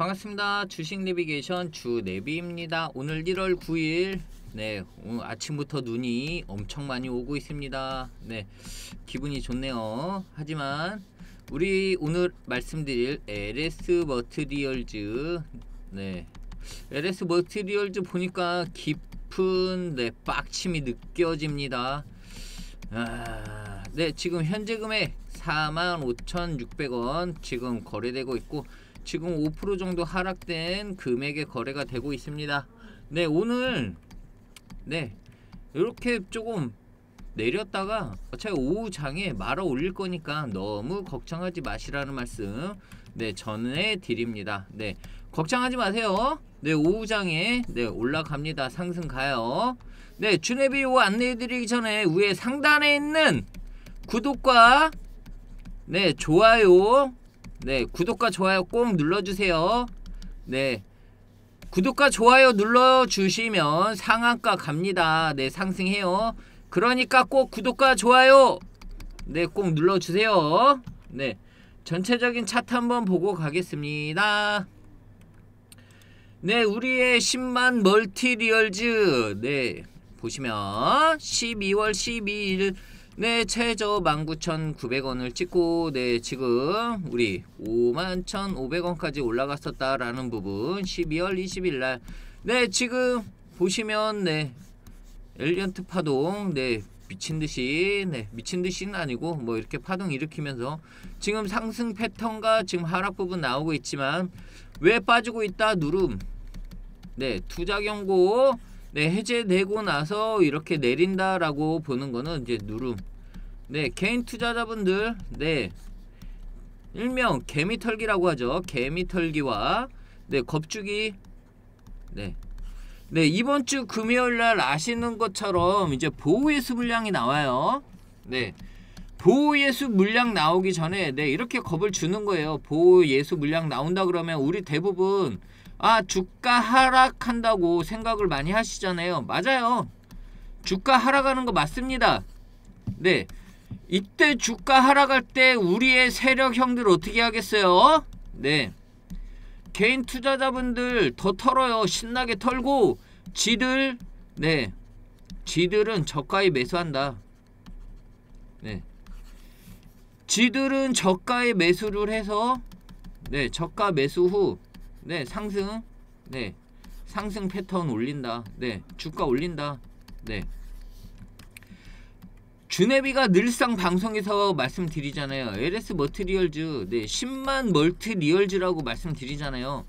반갑습니다. 주식 내비게이션 주 내비입니다. 오늘 1월 9일 네 오늘 아침부터 눈이 엄청 많이 오고 있습니다. 네 기분이 좋네요. 하지만 우리 오늘 말씀드릴 LS 머트리얼즈 네 LS 머트리얼즈 보니까 깊은 네 빡침이 느껴집니다. 아, 네 지금 현재 금액 45,600원 지금 거래되고 있고 지금 5% 정도 하락된 금액의 거래가 되고 있습니다. 네, 오늘 네 이렇게 조금 내렸다가 제가 오후장에 말아 올릴 거니까 너무 걱정하지 마시라는 말씀 네 전해 드립니다. 네 걱정하지 마세요. 네 오후장에 네 올라갑니다. 상승 가요. 네 주네비오 안내해드리기 전에 위에 상단에 있는 구독과 네 좋아요 네, 구독과 좋아요 꼭 눌러주세요. 네. 구독과 좋아요 눌러주시면 상한가 갑니다. 네, 상승해요. 그러니까 꼭 구독과 좋아요! 네, 꼭 눌러주세요. 네. 전체적인 차트 한번 보고 가겠습니다. 네, 우리의 10만 멀티 리얼즈. 네. 보시면 12월 12일 네, 최저 19,900원을 찍고 네, 지금 우리 51,500원까지 올라갔었다라는 부분 12월 20일 날 네, 지금 보시면 네. 엘리언트 파동 네, 미친 듯이 네 미친 듯이는 아니고 뭐 이렇게 파동 일으키면서 지금 상승 패턴과 지금 하락 부분 나오고 있지만 왜 빠지고 있다 누름 네 투자 경고 네, 해제되고 나서 이렇게 내린다라고 보는 거는 이제 누름. 네, 개인 투자자분들, 네. 일명 개미털기라고 하죠. 개미털기와 네, 겁주기. 네. 네, 이번 주 금요일 날 아시는 것처럼 이제 보호예수 물량이 나와요. 네. 보호예수 물량 나오기 전에 네, 이렇게 겁을 주는 거예요. 보호예수 물량 나온다 그러면 우리 대부분 아 주가 하락한다고 생각을 많이 하시잖아요 맞아요 주가 하락하는 거 맞습니다 네 이때 주가 하락할 때 우리의 세력형들 어떻게 하겠어요? 네 개인 투자자분들 더 털어요 신나게 털고 지들 네 지들은 저가에 매수한다 네 지들은 저가에 매수를 해서 네 저가 매수 후 네, 상승. 네. 상승 패턴 올린다. 네. 주가 올린다. 네. 주네비가 늘상 방송에서 말씀드리잖아요. LS 머트리얼즈. 네. 10만 멀트리얼즈라고 말씀드리잖아요.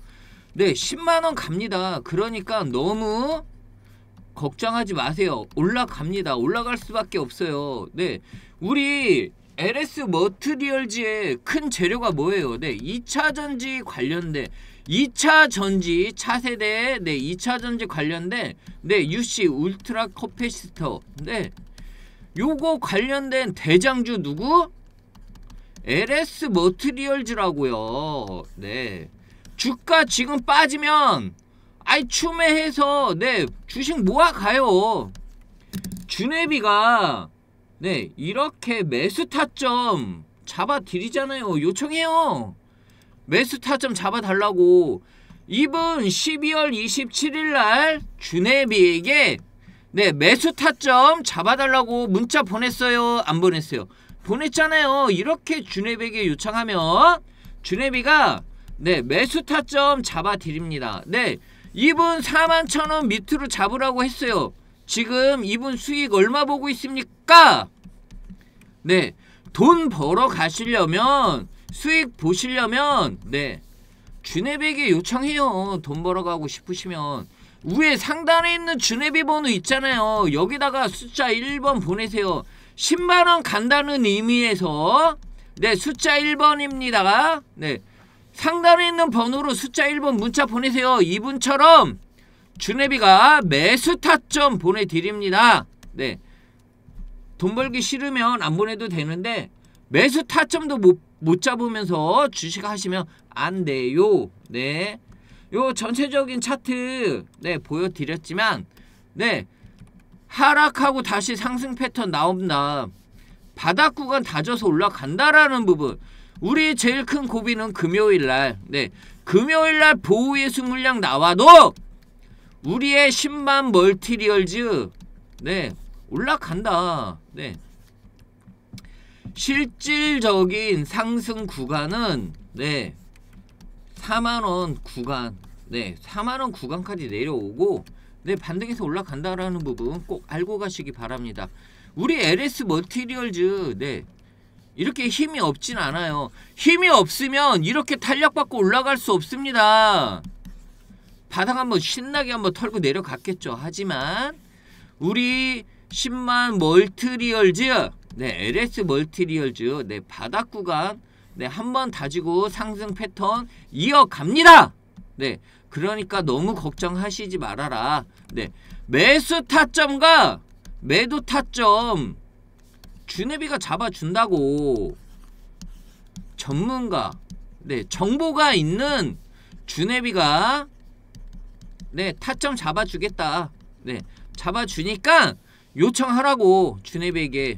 네. 10만 원 갑니다. 그러니까 너무 걱정하지 마세요. 올라갑니다. 올라갈 수밖에 없어요. 네. 우리 LS 머트리얼즈의 큰 재료가 뭐예요? 네. 2차 전지 관련된 2차 전지 차세대 네 2차 전지 관련된 네 UC 울트라 커패시터 네 요거 관련된 대장주 누구? LS 머트리얼즈라고요. 네. 주가 지금 빠지면 아이 추매해서 네 주식 모아가요. 주네비가 네 이렇게 매수 타점 잡아드리잖아요. 요청해요. 매수 타점 잡아달라고 이번 12월 27일날 주네비에게 네 매수 타점 잡아달라고 문자 보냈어요 안 보냈어요 보냈잖아요 이렇게 주네비에게 요청하면 주네비가 네 매수 타점 잡아드립니다 네 이분 4 1천원 밑으로 잡으라고 했어요 지금 이분 수익 얼마 보고 있습니까? 네 돈 벌어 가시려면 수익 보시려면 네주네비에게 요청해요 돈 벌어가고 싶으시면 위에 상단에 있는 주네비 번호 있잖아요 여기다가 숫자 1번 보내세요 10만원 간다는 의미에서 네 숫자 1번입니다 네 상단에 있는 번호로 숫자 1번 문자 보내세요 이분처럼 주네비가 매수 타점 보내드립니다 네돈 벌기 싫으면 안 보내도 되는데 매수 타점도 못못 잡으면서 주식 하시면 안 돼요. 네. 요 전체적인 차트 네, 보여드렸지만 네. 하락하고 다시 상승 패턴 나온다. 바닥 구간 다져서 올라간다라는 부분. 우리 제일 큰 고비는 금요일 날. 네. 금요일 날 보호 예수 물량 나와도 우리의 10만 멀티리얼즈 네. 올라간다. 네. 실질적인 상승 구간은 네 4만원 구간 네 4만원 구간까지 내려오고 네 반등해서 올라간다라는 부분 꼭 알고 가시기 바랍니다 우리 LS 머티리얼즈 네 이렇게 힘이 없진 않아요 힘이 없으면 이렇게 탄력받고 올라갈 수 없습니다 바닥 한번 신나게 한번 털고 내려갔겠죠 하지만 우리 10만 멀트리얼즈 네, LS 멀티리얼즈 네, 바닥 구간 네, 한번 다지고 상승 패턴 이어갑니다. 네. 그러니까 너무 걱정하시지 말아라. 네. 매수 타점과 매도 타점 주네비가 잡아준다고 전문가 네, 정보가 있는 주네비가 네, 타점 잡아주겠다. 네. 잡아주니까 요청하라고 주네비에게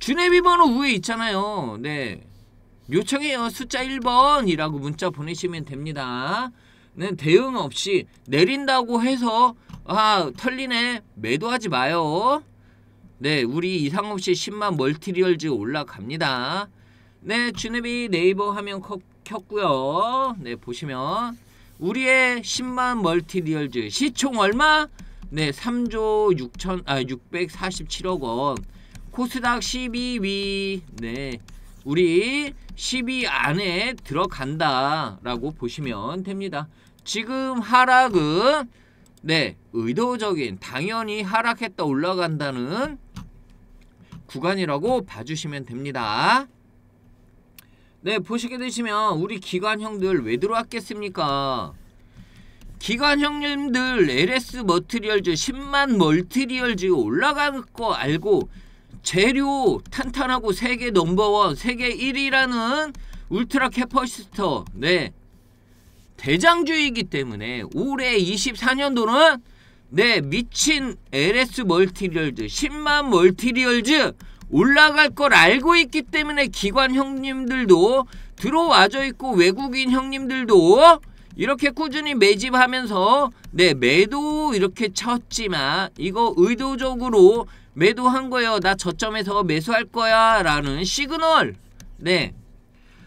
주네비 번호 위에 있잖아요. 네. 요청해요. 숫자 1번이라고 문자 보내시면 됩니다. 네, 대응 없이 내린다고 해서 아 털리네 매도하지 마요. 네 우리 이상없이 10만 멀티리얼즈 올라갑니다. 네 주네비 네이버 화면 켰고요. 네 보시면 우리의 10만 멀티리얼즈 시총 얼마? 네 3조 6천 아 647억 원. 코스닥 12위. 네. 우리 10위 안에 들어간다라고 보시면 됩니다. 지금 하락은 네, 의도적인 당연히 하락했다 올라간다는 구간이라고 봐주시면 됩니다. 네, 보시게 되시면 우리 기관형들 왜 들어왔겠습니까? 기관형님들 LS 머트리얼즈 10만 멀트리얼즈 올라갈 거 알고 재료 탄탄하고 세계 넘버원 세계 1위라는 울트라 캐퍼시터 스네 대장주이기 때문에 올해 24년도는 네 미친 LS 멀티리얼즈 10만 멀티리얼즈 올라갈 걸 알고 있기 때문에 기관 형님들도 들어와져 있고 외국인 형님들도 이렇게 꾸준히 매집하면서 네 매도 이렇게 쳤지만 이거 의도적으로 매도한 거예요. 나 저점에서 매수할 거야. 라는 시그널. 네.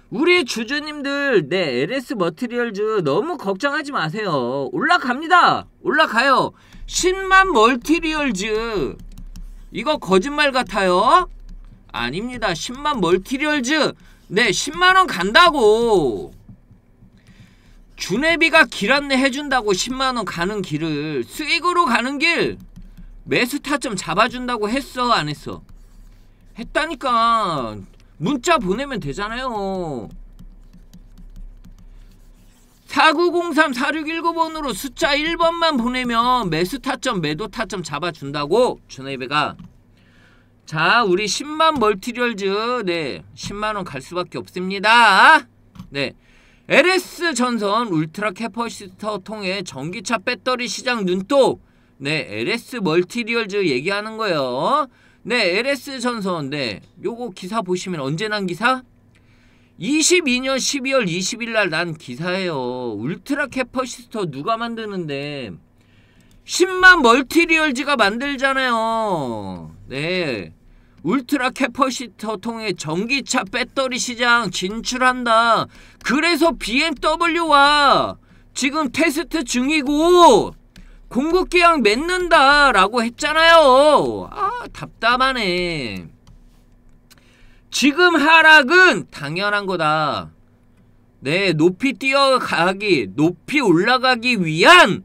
우리 주주님들, 네, LS 머티리얼즈 너무 걱정하지 마세요. 올라갑니다. 올라가요. 10만 멀티리얼즈. 이거 거짓말 같아요? 아닙니다. 10만 멀티리얼즈. 네, 10만원 간다고. 주네비가길 안내 해준다고 10만원 가는 길을 수익으로 가는 길 매수 타점 잡아준다고 했어 안 했어? 했다니까 문자 보내면 되잖아요 4903-4619번으로 숫자 1번만 보내면 매수 타점 매도 타점 잡아준다고 준웨이베가 자 우리 10만 멀티리얼즈 네 10만원 갈 수밖에 없습니다 네 LS 전선 울트라 캐퍼시터 통해 전기차 배터리 시장 눈독 네, LS 멀티리얼즈 얘기하는 거예요. 네, LS 전선. 네. 요거 기사 보시면 언제 난 기사? 22년 12월 20일 날 난 기사예요. 울트라 캐퍼시스터 누가 만드는데 10만 멀티리얼즈가 만들잖아요. 네. 울트라 캐퍼시터 통해 전기차 배터리 시장 진출한다. 그래서 BMW와 지금 테스트 중이고 공급계약 맺는다라고 했잖아요. 아 답답하네. 지금 하락은 당연한 거다. 네, 높이 뛰어가기, 높이 올라가기 위한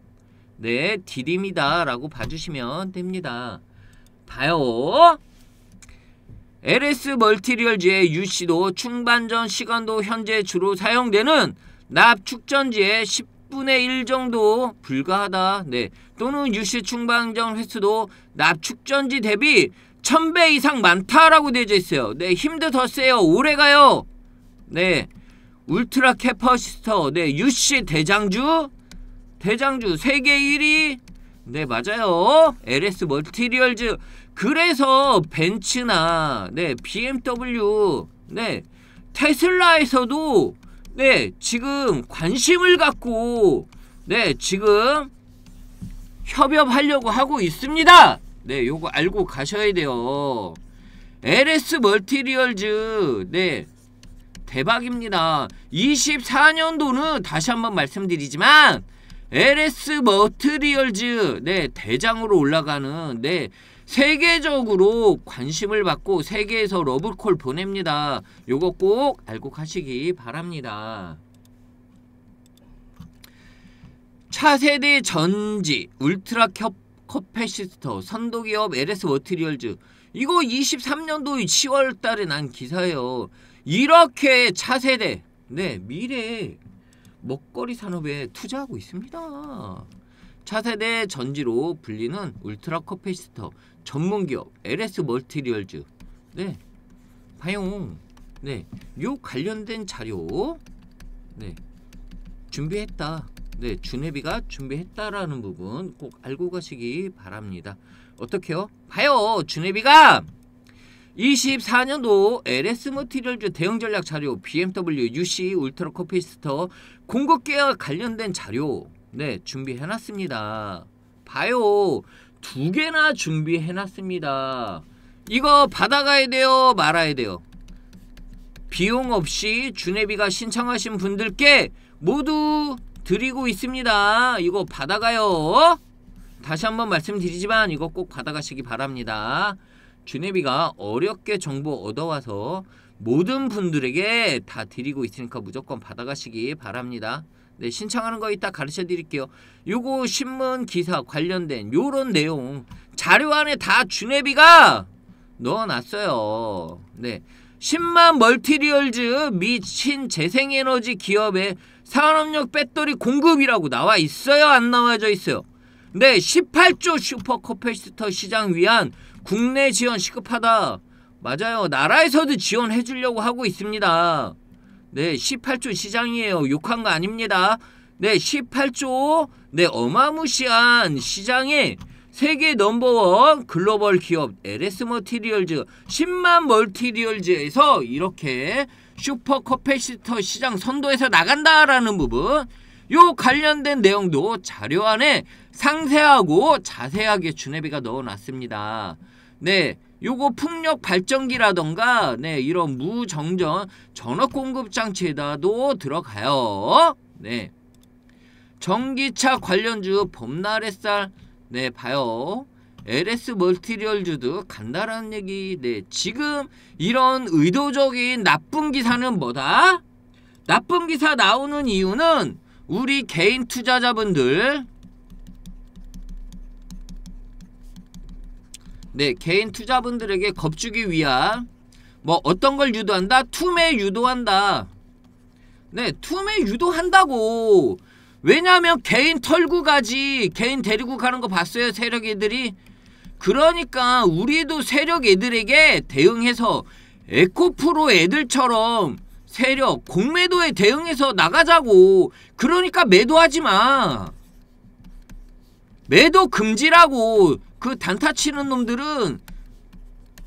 네, 디딤이다 라고 봐주시면 됩니다. 봐요. LS 멀티리얼즈의 UC도 충반전 시간도 현재 주로 사용되는 납축전지의 10 10분의 1 정도 불가하다. 네. 또는 유실 충방전 횟수도 납축전지 대비 1000배 이상 많다라고 되어 있어요. 네, 힘도 더 세요. 오래 가요. 네. 울트라 캐퍼시터. 네, 유씨 대장주. 대장주 세계 1위. 네, 맞아요. LS 멀티리얼즈. 그래서 벤츠나 네, BMW 네, 테슬라에서도 네, 지금 관심을 갖고 네, 지금 협업하려고 하고 있습니다. 네, 요거 알고 가셔야 돼요. LS 멀티리얼즈 네, 대박입니다. 24년도는 다시 한번 말씀드리지만 LS 멀티리얼즈네 대장으로 올라가는 네 세계적으로 관심을 받고 세계에서 러브콜 보냅니다. 요거 꼭 알고 가시기 바랍니다. 차세대 전지 울트라 컵 커패시스터 선도기업 LS 워트리얼즈 이거 23년도 10월 달에 난 기사예요. 이렇게 차세대 네 미래 먹거리 산업에 투자하고 있습니다. 차세대 전지로 불리는 울트라 커패시터 전문기업 LS 멀티리얼즈 네 파용 네요 관련된 자료 네 준비했다 네 준혜비가 준비했다라는 부분 꼭 알고 가시기 바랍니다 어떻게요? 봐요 준혜비가 24년도 LS 머티리얼즈 대응 전략 자료 BMW UC 울트라 커피스터 공급계와 관련된 자료 네 준비해놨습니다 봐요 두 개나 준비해놨습니다 이거 받아가야 돼요 말아야 돼요 비용 없이 주네비가 신청하신 분들께 모두 드리고 있습니다 이거 받아가요 다시 한번 말씀드리지만 이거 꼭 받아가시기 바랍니다 주네비가 어렵게 정보 얻어와서 모든 분들에게 다 드리고 있으니까 무조건 받아가시기 바랍니다 네, 신청하는 거 이따 가르쳐 드릴게요. 요거 신문 기사 관련된 요런 내용 자료 안에 다 준혜비가 넣어놨어요. 네. 10만 멀티리얼즈 미 신재생에너지 기업의 산업력 배터리 공급이라고 나와 있어요? 안 나와져 있어요? 네, 18조 슈퍼커패시터 시장 위한 국내 지원 시급하다. 맞아요. 나라에서도 지원해주려고 하고 있습니다. 네, 18조 시장이에요. 욕한 거 아닙니다. 네, 18조. 네, 어마무시한 시장에 세계 넘버원 글로벌 기업 LS 머티리얼즈 10만 멀티리얼즈에서 이렇게 슈퍼 커패시터 시장 선도에서 나간다라는 부분 요 관련된 내용도 자료 안에 상세하고 자세하게 준혜비가 넣어놨습니다. 네, 요거 풍력 발전기라던가 네 이런 무정전 전업 공급 장치에다도 들어가요. 네. 전기차 관련주 봄날 햇살 네 봐요. LS 멀티리얼주도 간다라는 얘기. 네. 지금 이런 의도적인 나쁜 기사는 뭐다? 나쁜 기사 나오는 이유는 우리 개인 투자자분들 네, 개인 투자분들에게 겁주기 위한 뭐 어떤 걸 유도한다? 투매 유도한다. 네, 투매 유도한다고. 왜냐하면 개인 털고 가지 개인 데리고 가는 거 봤어요 세력 애들이 그러니까 우리도 세력 애들에게 대응해서 에코프로 애들처럼 세력 공매도에 대응해서 나가자고 그러니까 매도하지 마 매도 금지라고 그 단타 치는 놈들은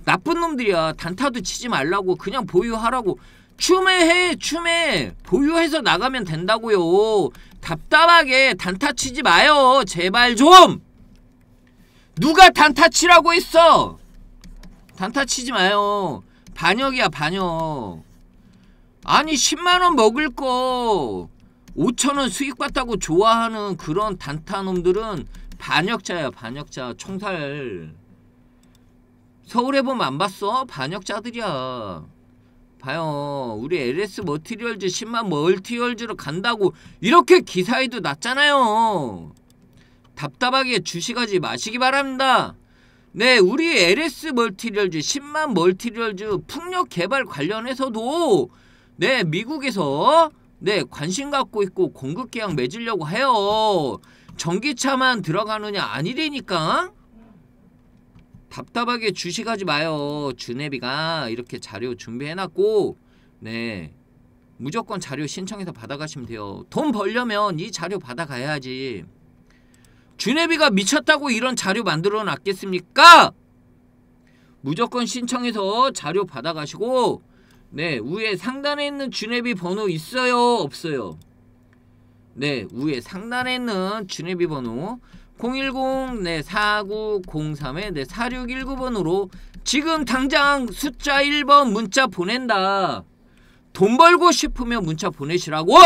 나쁜 놈들이야. 단타도 치지 말라고 그냥 보유하라고 춤에 해 춤에 보유해서 나가면 된다고요. 답답하게 단타 치지 마요. 제발 좀. 누가 단타 치라고 했어? 단타 치지 마요. 반역이야 반역. 아니 10만원 먹을 거 5천원 수익 받다고 좋아하는 그런 단타놈들은 반역자야 반역자 총살 서울에 보면 안 봤어? 반역자들이야 봐요 우리 LS 머티리얼즈 10만 멀티얼즈로 리 간다고 이렇게 기사에도 났잖아요 답답하게 주식하지 마시기 바랍니다 네 우리 LS 멀티리얼즈 10만 멀티리얼즈 풍력 개발 관련해서도 네 미국에서 네 관심 갖고 있고 공급 계약 맺으려고 해요 전기차만 들어가느냐 아니래니까 답답하게 주식하지 마요 주네비가 이렇게 자료 준비해놨고 네 무조건 자료 신청해서 받아가시면 돼요 돈 벌려면 이 자료 받아가야지 주네비가 미쳤다고 이런 자료 만들어 놨겠습니까 무조건 신청해서 자료 받아가시고 네 위에 상단에 있는 주네비 번호 있어요 없어요 네, 위에 상단에는 있 주내비 번호 010 4 9 0 3 4619번으로 지금 당장 숫자 1번 문자 보낸다. 돈 벌고 싶으면 문자 보내시라고.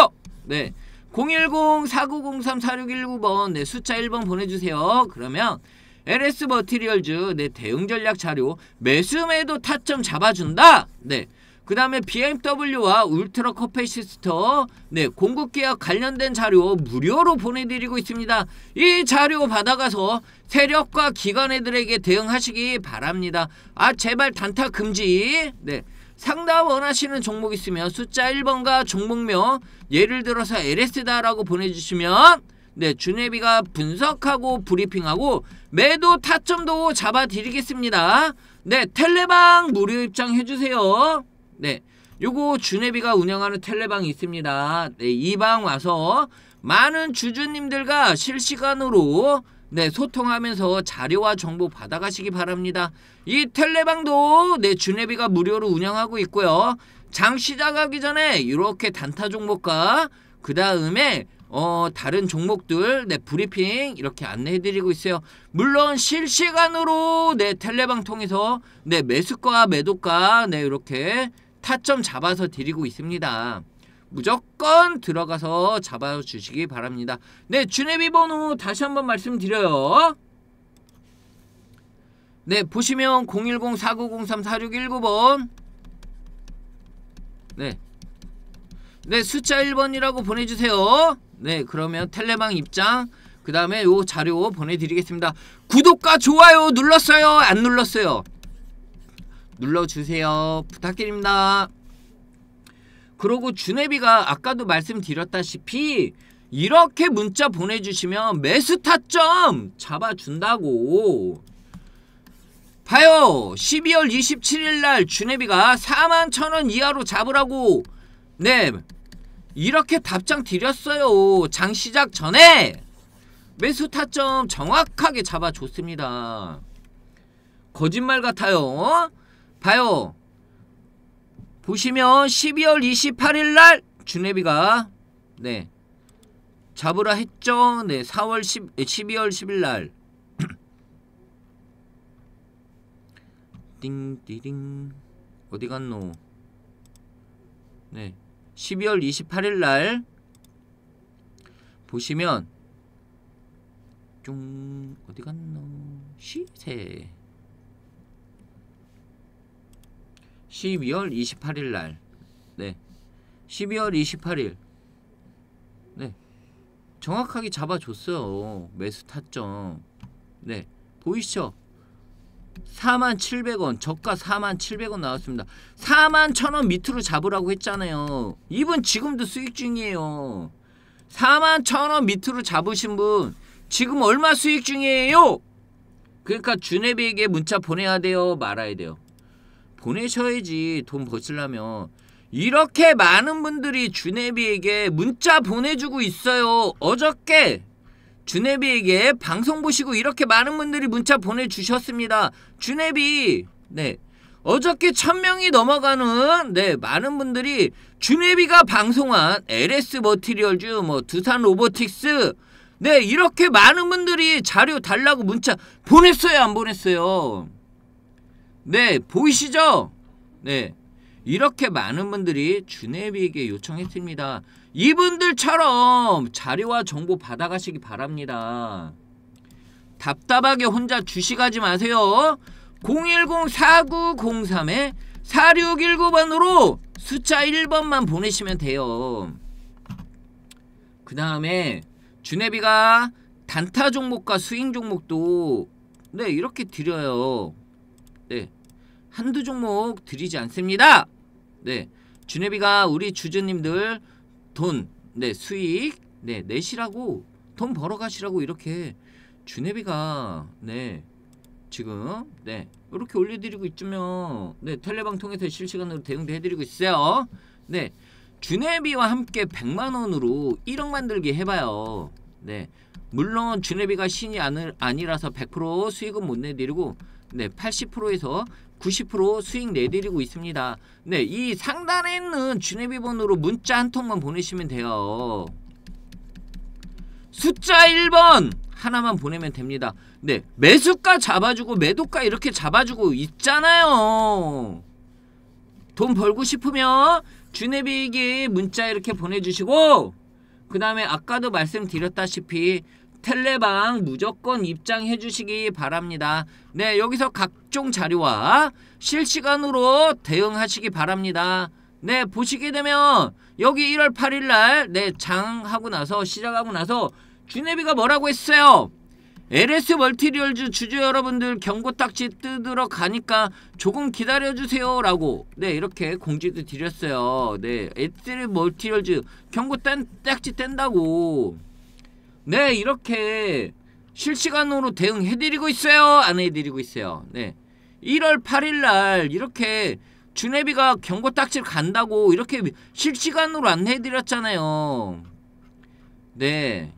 네. 010-4903-4619번 네, 숫자 1번 보내주세요. 그러면 LS 머티리얼즈 내 네, 대응 전략 자료 매수 매도 타점 잡아준다. 네. 그 다음에 BMW와 울트라 커패시스터 네 공급 계약 관련된 자료 무료로 보내드리고 있습니다. 이 자료 받아가서 세력과 기관애들에게 대응하시기 바랍니다. 아 제발 단타 금지 네 상담 원하시는 종목 있으면 숫자 1번과 종목명 예를 들어서 LS다라고 보내주시면 네, 준혜비가 분석하고 브리핑하고 매도 타점도 잡아드리겠습니다. 네, 텔레방 무료 입장해주세요. 네. 요거 주네비가 운영하는 텔레방이 있습니다. 네, 이 방 와서 많은 주주님들과 실시간으로 네, 소통하면서 자료와 정보 받아가시기 바랍니다. 이 텔레방도 네, 주네비가 무료로 운영하고 있고요. 장 시작하기 전에 이렇게 단타 종목과 그 다음에 어, 다른 종목들 네, 브리핑 이렇게 안내해드리고 있어요. 물론 실시간으로 네, 텔레방 통해서 네, 매수과 매도과 네, 이렇게 타점 잡아서 드리고 있습니다. 무조건 들어가서 잡아주시기 바랍니다. 네, 주네비 번호 다시 한번 말씀드려요. 네, 보시면 010-4903-4619번 네, 네, 숫자 1번이라고 보내주세요. 네, 그러면 텔레방 입장 그 다음에 요 자료 보내드리겠습니다. 구독과 좋아요 눌렀어요? 안 눌렀어요? 눌러주세요. 부탁드립니다. 그러고 준혜비가 아까도 말씀드렸다시피 이렇게 문자 보내주시면 매스 타점 잡아준다고 봐요 12월 27일날 준혜비가 41,000원 이하로 잡으라고 네 이렇게 답장 드렸어요 장 시작 전에 매수 타점 정확하게 잡아줬습니다 거짓말 같아요 봐요. 보시면 12월 28일 날주네비가네 잡으라 했죠. 네 4월 10 12월 10일 날 띵띠링 어디 갔노? 네 12월 28일 날 보시면 쫑 어디 갔노? 시세 12월 28일 날. 네. 12월 28일. 네. 정확하게 잡아줬어요. 매수 타점. 네. 보이시죠? 47,700원 저가 47,700원 나왔습니다 41,000원 밑으로 잡으라고 했잖아요 이분 지금도 수익 중이에요 41,000원 밑으로 잡으신 분 지금 얼마 수익 중이에요? 그러니까 준혜비에게 문자 보내야 돼요 말아야 돼요 보내셔야지 돈버실라면 이렇게 많은 분들이 주네비에게 문자 보내주고 있어요 어저께 주네비에게 방송 보시고 이렇게 많은 분들이 문자 보내주셨습니다 주네비 네 어저께 천명이 넘어가는 네 많은 분들이 주네비가 방송한 LS 머티리얼즈 뭐 두산 로보틱스 네 이렇게 많은 분들이 자료 달라고 문자 보냈어요 안 보냈어요 네 보이시죠? 네 이렇게 많은 분들이 주네비에게 요청했습니다. 이분들처럼 자료와 정보 받아가시기 바랍니다. 답답하게 혼자 주식하지 마세요. 010-4903-4619번으로 숫자 1번만 보내시면 돼요. 그 다음에 주네비가 단타 종목과 스윙 종목도 네 이렇게 드려요. 한두 종목 드리지 않습니다. 네. 준혜비가 우리 주주님들 돈, 네, 수익, 네, 내시라고 돈 벌어 가시라고 이렇게 준혜비가 네. 지금 네. 이렇게 올려 드리고 있으면 네, 텔레방 통해서 실시간으로 대응도 해 드리고 있어요. 네. 준혜비와 함께 100만 원으로 1억 만들기 해 봐요. 네. 물론 준혜비가 신이 아니라서 100% 수익은 못 내드리고 네, 80%에서 90% 수익 내드리고 있습니다. 네, 이 상단에 있는 주네비 번호로 문자 한 통만 보내시면 돼요. 숫자 1번 하나만 보내면 됩니다. 네, 매수가 잡아주고 매도가 이렇게 잡아주고 있잖아요. 돈 벌고 싶으면 주네비에게 문자 이렇게 보내주시고 그 다음에 아까도 말씀드렸다시피 텔레방 무조건 입장해 주시기 바랍니다. 네, 여기서 각종 자료와 실시간으로 대응하시기 바랍니다. 네, 보시게 되면 여기 1월 8일 날 네, 장하고 나서 시작하고 나서 주네비가 뭐라고 했어요? LS 멀티리얼즈 주주 여러분들 경고딱지 뜯으러 가니까 조금 기다려주세요 라고 네 이렇게 공지도 드렸어요 네 LS 멀티리얼즈 경고딱지 뗀다고 네 이렇게 실시간으로 대응해드리고 있어요 안 해드리고 있어요 네 1월 8일날 이렇게 주네비가 경고딱지를 간다고 이렇게 실시간으로 안내해드렸잖아요 네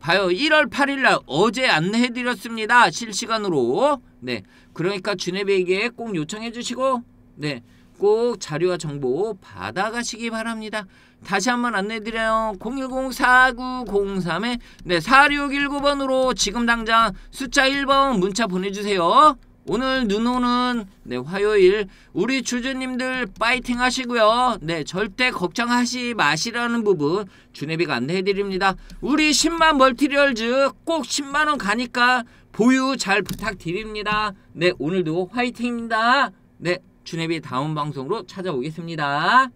봐요 1월 8일날 어제 안내해드렸습니다 실시간으로 네 그러니까 주네비에게 꼭 요청해주시고 네 꼭 자료와 정보 받아가시기 바랍니다 다시 한번 안내드려요. 010-4903에 네, 4619번으로 지금 당장 숫자 1번 문자 보내주세요. 오늘 눈 오는 네, 화요일 우리 주주님들 파이팅 하시고요. 네, 절대 걱정하지 마시라는 부분 주네비가 안내해드립니다. 우리 10만 멀티리얼즈 꼭 10만원 가니까 보유 잘 부탁드립니다. 네, 오늘도 화이팅입니다. 네, 주네비 다음 방송으로 찾아오겠습니다.